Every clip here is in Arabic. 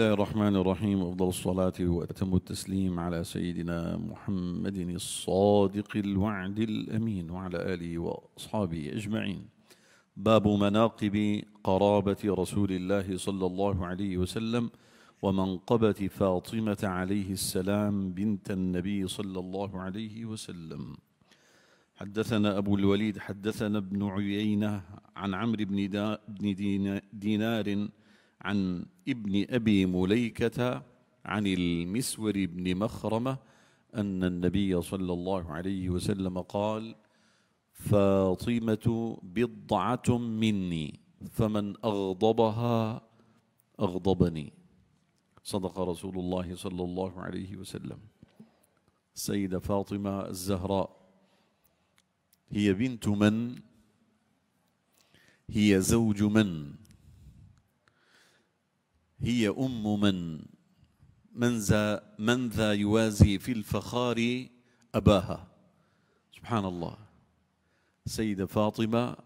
الله الرحمن الرحيم أفضل الصلاة وأتم التسليم على سيدنا محمد الصادق الوعد الأمين وعلى آله وأصحابه أجمعين باب مناقب قرابة رسول الله صلى الله عليه وسلم ومنقبة فاطمة عليه السلام بنت النبي صلى الله عليه وسلم حدثنا أبو الوليد حدثنا ابن عيينة عن عمرو بن دينار عن ابن أبي مليكة عن المسور بن مخرمة أن النبي صلى الله عليه وسلم قال فاطمة بضعة مني فمن أغضبها أغضبني صدق رسول الله صلى الله عليه وسلم السيدة فاطمة الزهراء هي بنت من هي زوج من هي أم من من ذا من ذا يوازي في الفخار أباها سبحان الله سيدة فاطمة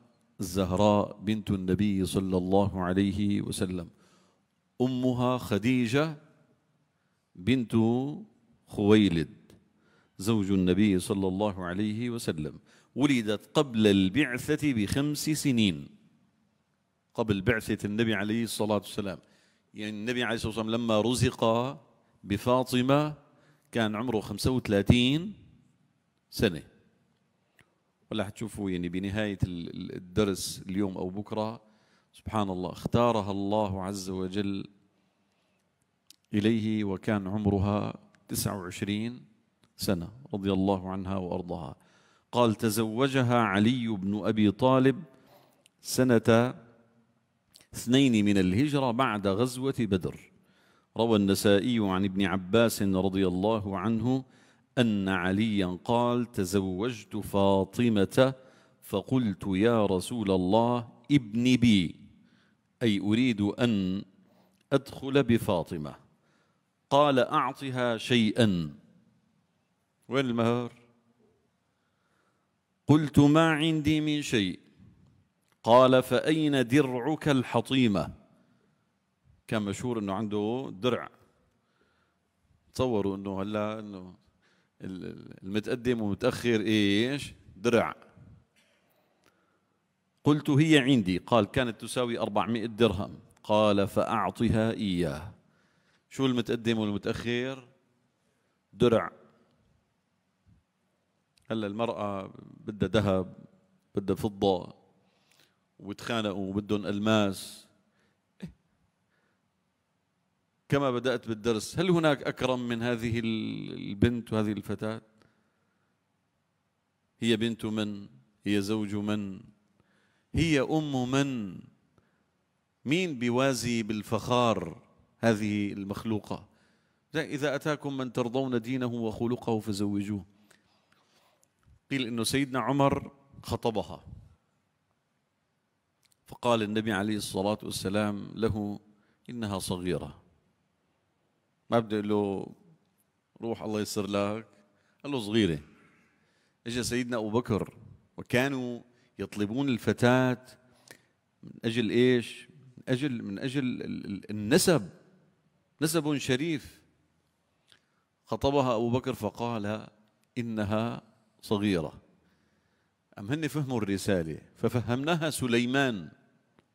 الزهراء بنت النبي صلى الله عليه وسلم أمها خديجة بنت خويلد زوج النبي صلى الله عليه وسلم ولدت قبل البعثة بخمس سنين قبل بعثة النبي عليه الصلاة والسلام يعني النبي عليه الصلاة والسلام لما رزق بفاطمة كان عمره 35 سنة ولا حتشوفوا يعني بنهاية الدرس اليوم أو بكرة سبحان الله اختارها الله عز وجل إليه وكان عمرها 29 سنة رضي الله عنها وأرضها قال تزوجها علي بن أبي طالب سنة اثنين من الهجرة بعد غزوة بدر روى النسائي عن ابن عباس رضي الله عنه أن عليا قال تزوجت فاطمة فقلت يا رسول الله ابن بي أي أريد أن أدخل بفاطمة قال أعطها شيئا وين المهر قلت ما عندي من شيء قال فأين درعك الحطيمة كان مشهور أنه عنده درع تصوروا أنه هلا أنه المتقدم ومتأخر إيش درع قلت هي عندي قال كانت تساوي 400 درهم قال فأعطها إياه شو المتقدم والمتأخر درع هلا المرأة بدها ذهب بدها فضة وتخانقوا وبدهم الماس كما بدأت بالدرس هل هناك أكرم من هذه البنت وهذه الفتاة هي بنت من هي زوج من هي أم من مين بيوازي بالفخار هذه المخلوقة إذا أتاكم من ترضون دينه وخلقه فزوجوه قيل أنه سيدنا عمر خطبها فقال النبي عليه الصلاة والسلام له إنها صغيرة ما بدي أقول له روح الله يسر لك قال له صغيرة اجى سيدنا أبو بكر وكانوا يطلبون الفتاة من أجل إيش من أجل من أجل النسب نسب شريف خطبها أبو بكر فقال إنها صغيرة أم هن فهموا الرسالة ففهمناها سليمان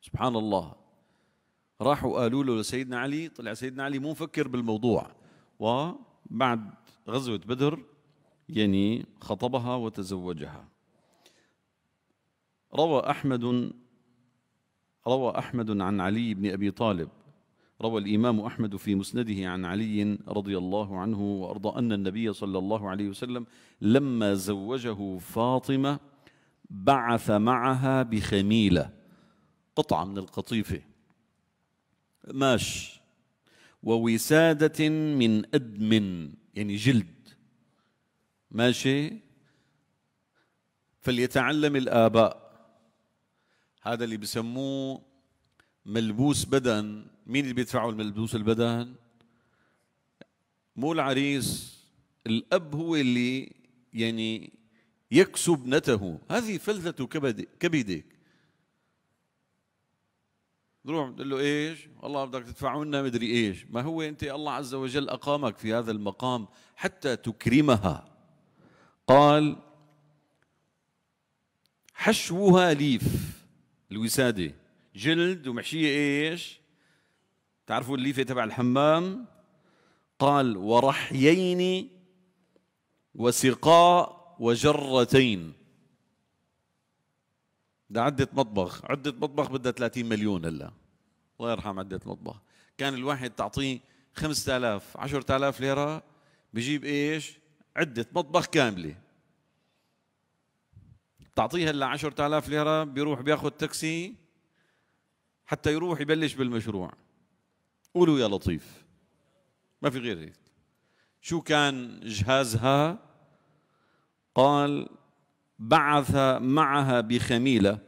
سبحان الله راحوا قالوا له لسيدنا علي طلع سيدنا علي مو مفكر بالموضوع وبعد غزوة بدر يعني خطبها وتزوجها روى أحمد روى أحمد عن علي بن أبي طالب روى الإمام أحمد في مسنده عن علي رضي الله عنه وأرضى أن النبي صلى الله عليه وسلم لما زوجه فاطمة بعث معها بخميلة قطعة من القطيفة قماش ووسادة من أدم يعني جلد ماشي فليتعلم الآباء هذا اللي بسموه ملبوس بدن مين اللي بيدفعوا الملبوس البدن مو العريس الأب هو اللي يعني يكسو ابنته هذه فلذة كبدك روح تقول له ايش؟ والله بدك تدفعوا لنا مدري ايش، ما هو انت الله عز وجل اقامك في هذا المقام حتى تكرمها. قال حشوها ليف الوساده جلد ومحشيه ايش؟ تعرفوا الليفه تبع الحمام؟ قال ورحيين وسقاء وجرتين ده عدة مطبخ عدة مطبخ بدها 30 مليون هلا الله يرحم عدة مطبخ كان الواحد تعطيه 5000 10000 ليرة بجيب ايش عدة مطبخ كاملة تعطيه هلا 10000 ليرة بيروح بياخذ تاكسي حتى يروح يبلش بالمشروع قولوا يا لطيف ما في غير هيك شو كان جهازها قال بعث معها بخميلة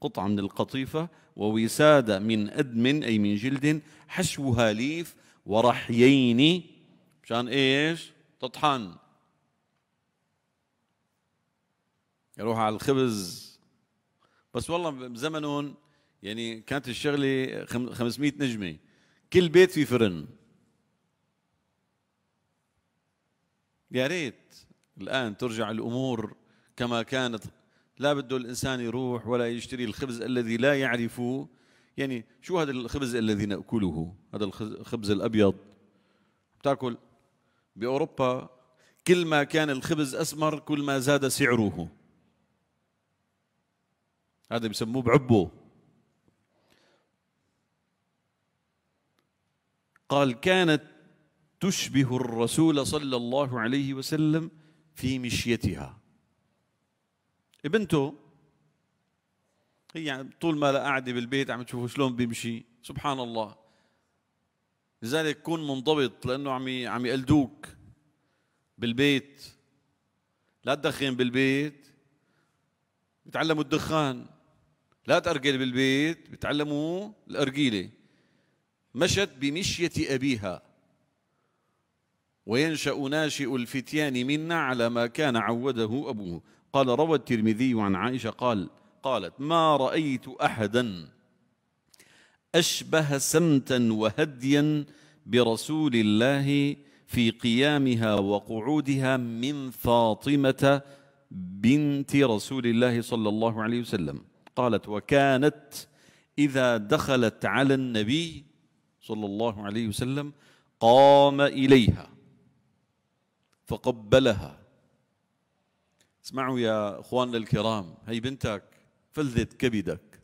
قطعة من القطيفة ووسادة من أدم أي من جلد حشوها ليف ورحيين مشان إيش تطحن يروح على الخبز بس والله بزمنهم يعني كانت الشغله 500 نجمه كل بيت في فرن يا ريت الآن ترجع الأمور كما كانت لا بده الإنسان يروح ولا يشتري الخبز الذي لا يعرفه يعني شو هذا الخبز الذي نأكله هذا الخبز الأبيض بتاكل بأوروبا كل ما كان الخبز أسمر كل ما زاد سعره هذا بسموه بعبو قال كانت تشبه الرسول صلى الله عليه وسلم في مشيتها ابنته هي يعني طول ما لا قاعده بالبيت عم تشوفوا شلون بيمشي سبحان الله لذلك كن منضبط لانه عم عم يقلدوك بالبيت لا تدخن بالبيت بتعلموا الدخان لا تأرجل بالبيت بتعلموا الأرجيلة مشت بمشية أبيها وينشأ ناشئ الفتيان منا على ما كان عوده أبوه قال روى الترمذي عن عائشة قال قالت ما رأيت أحدا أشبه سمتا وهديا برسول الله في قيامها وقعودها من فاطمة بنت رسول الله صلى الله عليه وسلم قالت وكانت إذا دخلت على النبي صلى الله عليه وسلم قام إليها فقبلها اسمعوا يا اخواننا الكرام هي بنتك فلذت كبدك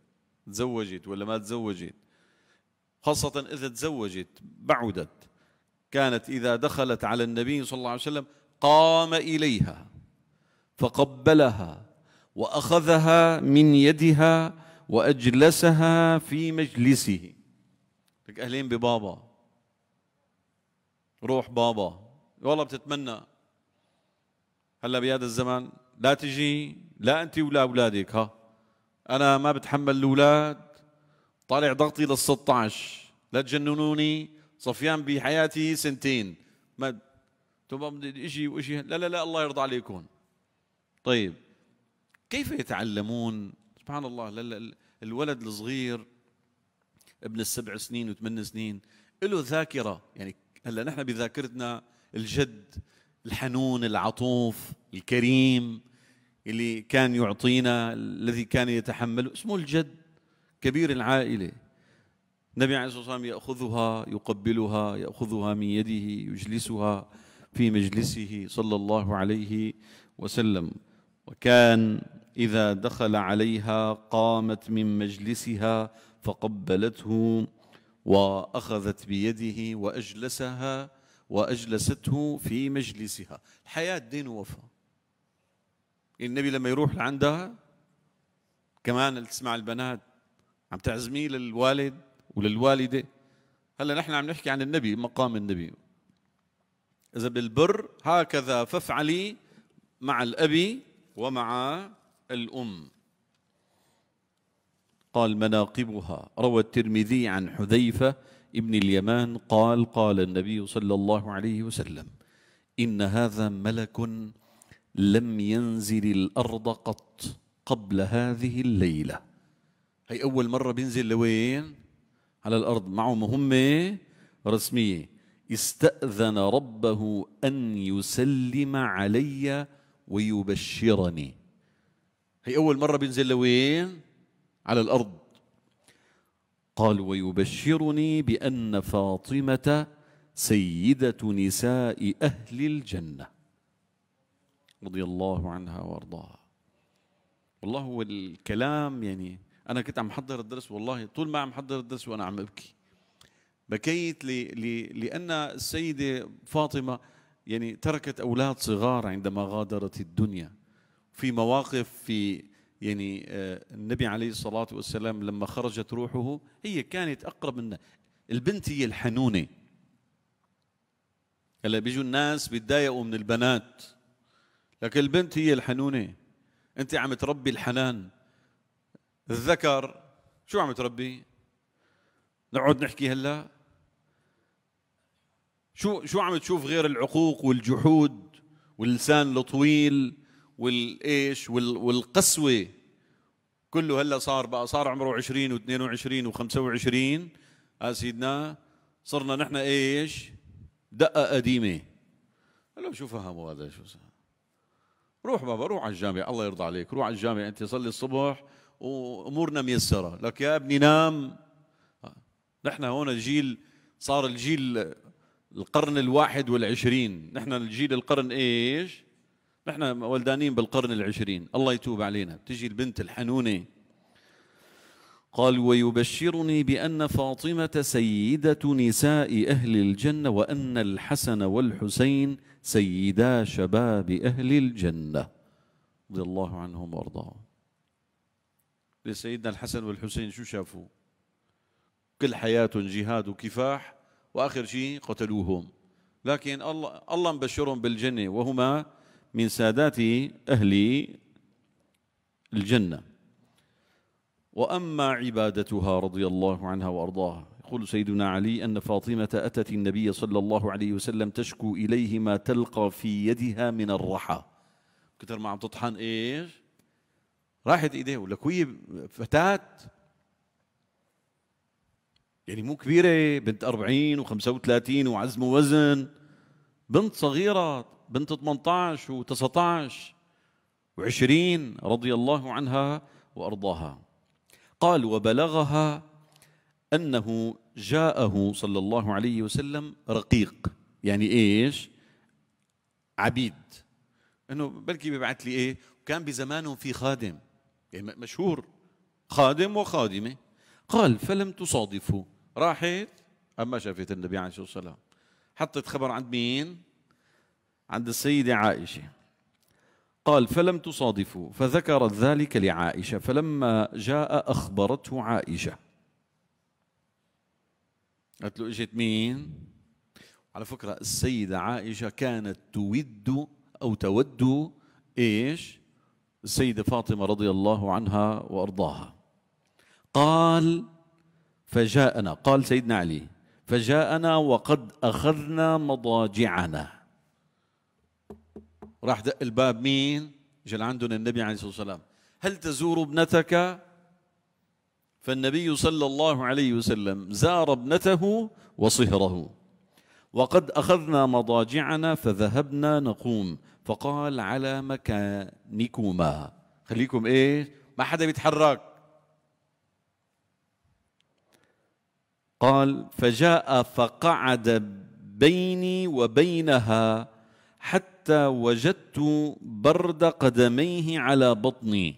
تزوجت ولا ما تزوجت خاصة إذا تزوجت بعدت كانت إذا دخلت على النبي صلى الله عليه وسلم قام إليها فقبلها وأخذها من يدها وأجلسها في مجلسه لك أهلين ببابا روح بابا والله بتتمنى هلا بهذا الزمان لا تجي لا انت ولا اولادك ها انا ما بتحمل الاولاد طالع ضغطي لل 16 لا تجننوني صفيان بحياتي سنتين ما تبقى بدي اجي واجي لا لا لا الله يرضى عليكم طيب كيف يتعلمون سبحان الله الولد الصغير ابن السبع سنين وثمان سنين له ذاكره يعني هلا نحن بذاكرتنا الجد الحنون العطوف الكريم اللي كان يعطينا الذي كان يتحمله اسمه الجد كبير العائله النبي عليه الصلاه والسلام ياخذها يقبلها ياخذها من يده يجلسها في مجلسه صلى الله عليه وسلم وكان اذا دخل عليها قامت من مجلسها فقبلته واخذت بيده واجلسها وأجلسته في مجلسها الحياة دين ووفاء يعني النبي لما يروح لعندها كمان تسمع البنات عم تعزميه للوالد وللوالدة هلا نحن عم نحكي عن النبي مقام النبي إذا بالبر هكذا فافعلي مع الأب ومع الأم قال مناقبها روى الترمذي عن حذيفة ابن اليمان قال قال النبي صلى الله عليه وسلم إن هذا ملك لم ينزل الأرض قط قبل هذه الليلة هي أول مرة بينزل لوين على الأرض معه مهمة رسمية استأذن ربه أن يسلم علي ويبشرني هي أول مرة بينزل لوين على الأرض قال ويبشرني بأن فاطمة سيدة نساء أهل الجنة رضي الله عنها وأرضاها والله هو الكلام يعني أنا كنت عم حضر الدرس والله طول ما عم حضر الدرس وأنا عم أبكي بكيت لي لي لأن السيدة فاطمة يعني تركت أولاد صغار عندما غادرت الدنيا في مواقف في يعني آه، النبي عليه الصلاة والسلام لما خرجت روحه هي كانت أقرب منا البنت هي الحنونة هلا بيجوا الناس بيتضايقوا من البنات لكن البنت هي الحنونة أنت عم تربي الحنان الذكر شو عم تربي نقعد نحكي هلا شو شو عم تشوف غير العقوق والجحود واللسان الطويل والايش والقسوه كله هلا صار بقى صار عمره 20 و22 و25 ها سيدنا صرنا نحن ايش؟ دقه قديمه هلا شو فهموا هذا شو صار روح بابا روح على الجامع الله يرضى عليك روح على الجامع انت صلي الصبح وامورنا ميسره لك يا ابني نام آه، نحن هون الجيل صار الجيل القرن الواحد والعشرين نحن الجيل القرن ايش نحن ولدانين بالقرن العشرين الله يتوب علينا تجي البنت الحنونة قال ويبشرني بأن فاطمة سيدة نساء أهل الجنة وأن الحسن والحسين سيدا شباب أهل الجنة رضي الله عنهم وأرضاهم سيدنا الحسن والحسين شو شافوا كل حياتهم جهاد وكفاح وآخر شيء قتلوهم لكن الله الله مبشرهم بالجنة وهما من سادات أهل الجنة وأما عبادتها رضي الله عنها وأرضاها يقول سيدنا علي أن فاطمة أتت النبي صلى الله عليه وسلم تشكو إليه ما تلقى في يدها من الرحى كتر ما عم تطحن إيش راحت إيديه ولك هي فتاة يعني مو كبيرة بنت أربعين وخمسة وثلاثين وعزم وزن بنت صغيرة بنت 18 و19 و20 رضي الله عنها وأرضاها قال وبلغها أنه جاءه صلى الله عليه وسلم رقيق يعني إيش عبيد أنه بلكي ببعث لي إيه وكان بزمانهم في خادم يعني مشهور خادم وخادمة قال فلم تصادفه راحت أما شافت النبي عليه الصلاة والسلام حطت خبر عند مين عند السيدة عائشة قال فلم تصادفوا فذكرت ذلك لعائشة فلما جاء أخبرته عائشة قالت له اجت مين على فكرة السيدة عائشة كانت تود أو تود إيش السيدة فاطمة رضي الله عنها وأرضاها قال فجاءنا قال سيدنا علي فجاءنا وقد أخذنا مضاجعنا راح دق الباب مين جل عندنا النبي عليه الصلاة والسلام هل تزور ابنتك فالنبي صلى الله عليه وسلم زار ابنته وصهره وقد أخذنا مضاجعنا فذهبنا نقوم فقال على مكانكما خليكم ايه ما حدا بيتحرك قال فجاء فقعد بيني وبينها حتى وجدت برد قدميه على بطني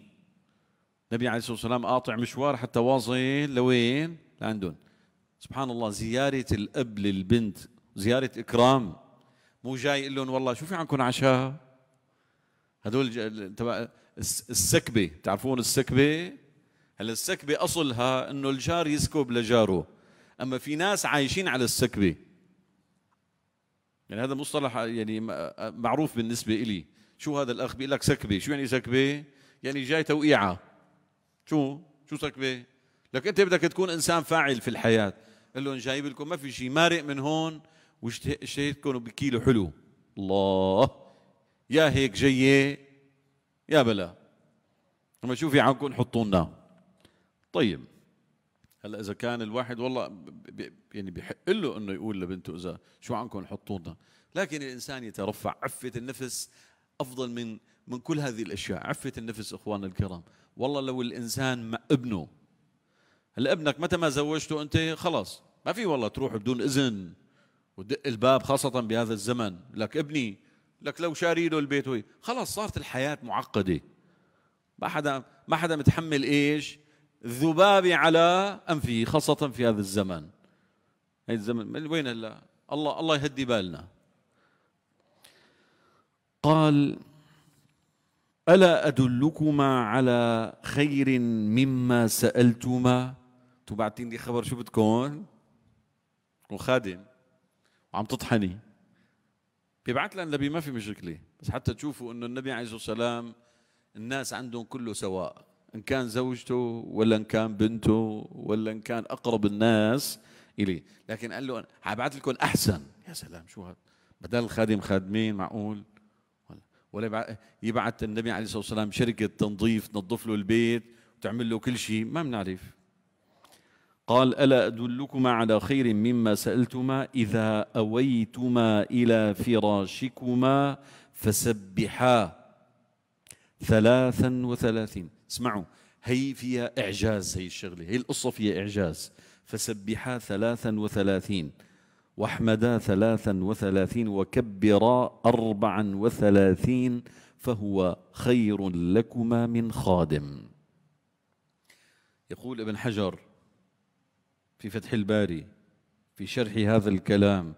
النبي عليه الصلاة والسلام قاطع مشوار حتى واصل لوين لعندهم سبحان الله زيارة الأب للبنت زيارة إكرام مو جاي يقول لهم والله شو في عندكم عشاء هدول تبع السكبة تعرفون السكبة هلا السكبة أصلها إنه الجار يسكب لجاره أما في ناس عايشين على السكبة يعني هذا مصطلح يعني معروف بالنسبة إلي شو هذا الأخ بيقول لك سكبة شو يعني سكبة يعني جاي توقيعة شو شو سكبة لك أنت بدك تكون إنسان فاعل في الحياة قال لهم جايب لكم ما في شيء مارق من هون واشتهيتكم بكيلو حلو الله يا هيك جيه يا بلا لما شوفي عنكم حطونا طيب هلا اذا كان الواحد والله بي يعني بحق له انه يقول لبنته اذا شو عنكم حطونا لكن الانسان يترفع عفه النفس افضل من من كل هذه الاشياء عفه النفس اخواننا الكرام والله لو الانسان مع ابنه هلا ابنك متى ما زوجته انت خلاص ما في والله تروح بدون اذن ودق الباب خاصه بهذا الزمن لك ابني لك لو شاري له البيت خلاص صارت الحياه معقده ما حدا ما حدا متحمل ايش الذباب على انفه خاصه في هذا الزمان هذا الزمن وين هلا الله الله يهدي بالنا قال الا ادلكما على خير مما سالتما تبعتين لي خبر شو بدكم وخادم وعم تطحني بيبعث لنا النبي ما في مشكله بس حتى تشوفوا انه النبي عليه الصلاه والسلام الناس عندهم كله سواء إن كان زوجته ولا إن كان بنته ولا إن كان أقرب الناس إليه لكن قال له أنا لكم أحسن يا سلام شو هذا بدل خادم خادمين معقول ولا يبعث النبي عليه الصلاه والسلام شركه تنظيف تنظف له البيت وتعمل له كل شيء ما بنعرف قال الا ادلكما على خير مما سالتما اذا اويتما الى فراشكما فسبحا ثلاثا وثلاثين اسمعوا هي فيها إعجاز هي الشغلة هي القصة فيها إعجاز فسبحا ثلاثا وثلاثين واحمدا ثلاثا وثلاثين وكبرا أربعا وثلاثين فهو خير لكما من خادم يقول ابن حجر في فتح الباري في شرح هذا الكلام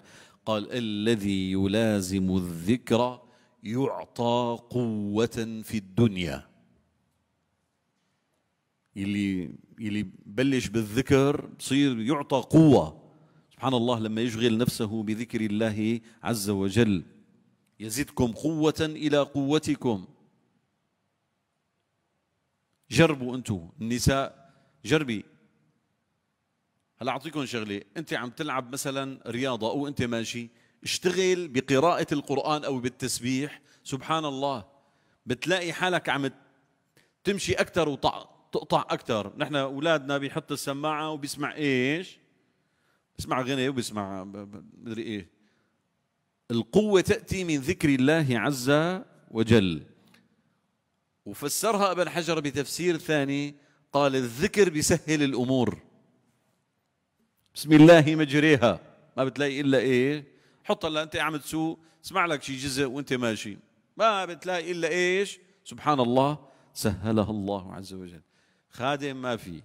قال الذي يلازم الذكر يعطى قوة في الدنيا اللي اللي بلش بالذكر بصير يعطى قوة سبحان الله لما يشغل نفسه بذكر الله عز وجل يزدكم قوة إلى قوتكم جربوا أنتم النساء جربي هلا أعطيكم شغلة أنت عم تلعب مثلا رياضة أو أنت ماشي اشتغل بقراءة القرآن أو بالتسبيح سبحان الله بتلاقي حالك عم تمشي أكثر وطعم تقطع اكثر نحن اولادنا بيحط السماعه وبيسمع ايش بيسمع غني وبيسمع مدري ايه القوه تاتي من ذكر الله عز وجل وفسرها ابن حجر بتفسير ثاني قال الذكر بيسهل الامور بسم الله مجريها ما بتلاقي الا ايه حط هلا انت عم تسوق اسمع لك شي جزء وانت ماشي ما بتلاقي الا ايش سبحان الله سهلها الله عز وجل خادم ما في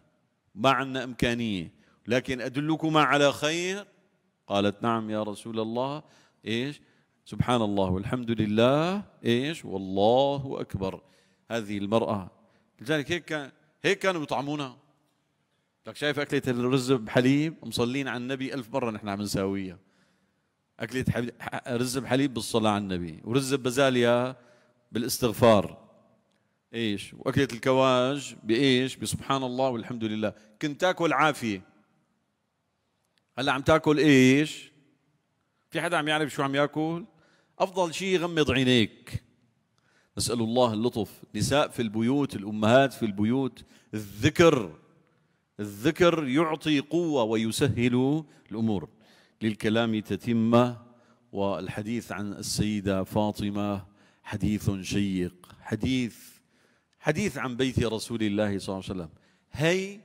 ما عندنا إمكانية لكن أدلكما على خير قالت نعم يا رسول الله إيش سبحان الله والحمد لله إيش والله أكبر هذه المرأة لذلك هيك كان هيك كانوا بيطعمونا لك شايف أكلة الرز بحليب مصلين على النبي ألف مرة نحن عم نساويها أكلة رز بحليب بالصلاة على النبي ورز بزاليا بالاستغفار ايش واكلت الكواج بايش بسبحان الله والحمد لله كنت تاكل عافيه هلا عم تاكل ايش في حدا عم يعرف شو عم ياكل افضل شيء غمض عينيك نسال الله اللطف نساء في البيوت الامهات في البيوت الذكر الذكر يعطي قوه ويسهل الامور للكلام تتمه والحديث عن السيده فاطمه حديث شيق حديث حديث عن بيت رسول الله صلى الله عليه وسلم هي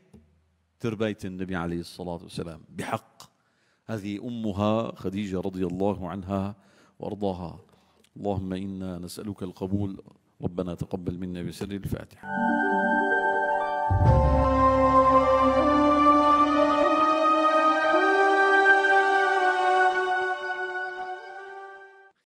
تربيت النبي عليه الصلاة والسلام بحق هذه أمها خديجة رضي الله عنها وأرضاها اللهم إنا نسألك القبول ربنا تقبل منا بسر الفاتحة